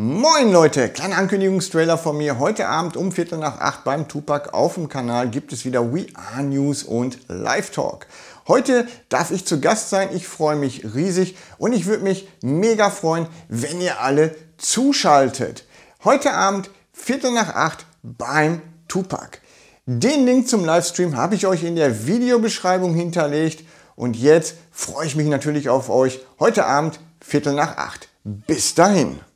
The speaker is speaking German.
Moin Leute, kleiner Ankündigungstrailer von mir. Heute Abend um Viertel nach acht beim Tupac auf dem Kanal gibt es wieder We Are News und Live Talk. Heute darf ich zu Gast sein. Ich freue mich riesig und ich würde mich mega freuen, wenn ihr alle zuschaltet. Heute Abend Viertel nach acht beim Tupac. Den Link zum Livestream habe ich euch in der Videobeschreibung hinterlegt und jetzt freue ich mich natürlich auf euch heute Abend Viertel nach acht. Bis dahin.